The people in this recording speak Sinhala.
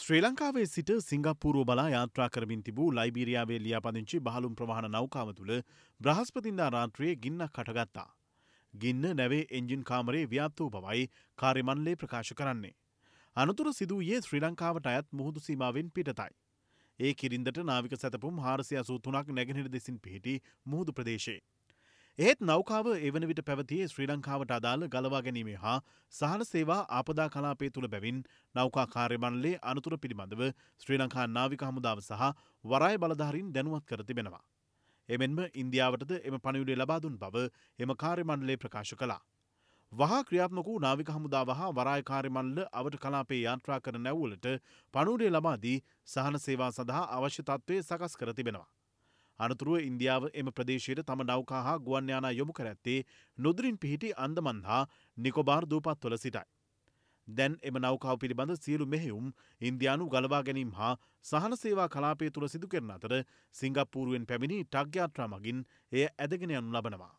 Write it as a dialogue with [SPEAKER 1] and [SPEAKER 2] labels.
[SPEAKER 1] ශ්‍රී ලංකාවේ සිට සිංගප්පූරුව බලා යාත්‍රා කරමින් තිබූ ලයිබීරියාවේ ලියාපදිංචි බහලුම් ප්‍රවාහන නෞකාව තුළ බ්‍රහස්පතින්දා රාත්‍රයේ ගින්නක් කටගත්තා. ගින්න නැවේ එන්ජින් කාමරේ ව්‍යාප්තූ බවයි කාරිමන්ලේ ප්‍රකාශ කරන්නේ. අනතුර සිදුවයේ ශ්‍රී ලංකාවට අයත් මුහුදු සීමාවෙන් පිටතයි. ඒ කිරින්දට නාවික සැතපුම් හාරසිය සූතුනක් නැගෙනහිර දෙසින් පිහිටි මුහුදු ප්‍රදේශයේ. ඒත් නෞකාව එවන විට පැවතියේ ශ්‍රී ලංකාවට අදාළ ගලවා ගැනීමේ හා සහන සේවා ආපදා කලාපය තුළ බැවින් නෞකා කාර්යමණලේ අනතුර පිළිබඳව ශ්‍රී ලංකා නාවික හමුදාව සහ වරාය බලධාරින් දැනුවත් කර තිබෙනවා. එමෙන්ම ඉන්දියාවටද එම පණිවිඩය ලබාදුන් බව එම කාර්යමණ්ඩලේ ප්‍රකාශ කළා. වහා ක්‍රියාත්මක වූ නාවික හමුදාව හා වරායකාරිමල්ල අවට කලාපේ යාත්‍රා කර නැව්වලට පණුඩේ ලබාදී සහන සේවා සඳහා අවශ්‍ය තත්ත්වය සකස් කර තිබෙනවා. අනතුරුව ඉන්දියාව එම ප්‍රදේශයට තම නෞකා හා ගුවන්යානා යොමු කර ඇත්තේ නොදුරින් පිහිටි අන්දමන් හා නිකොබාර් දූපත්වල සිටයි. දැන් එම නෞකාව පිළිබඳ සියලු මෙහෙයුම් ඉන්දයානු ගලවා ගැනීම් හා සහන සේවා කලාපය තුළ සිදු කරන අතර සිංගප්පූරුවෙන් පැමිණි ටක්්‍යාත්‍රා මගින් එය ඇදගෙන යනු ලබනවා.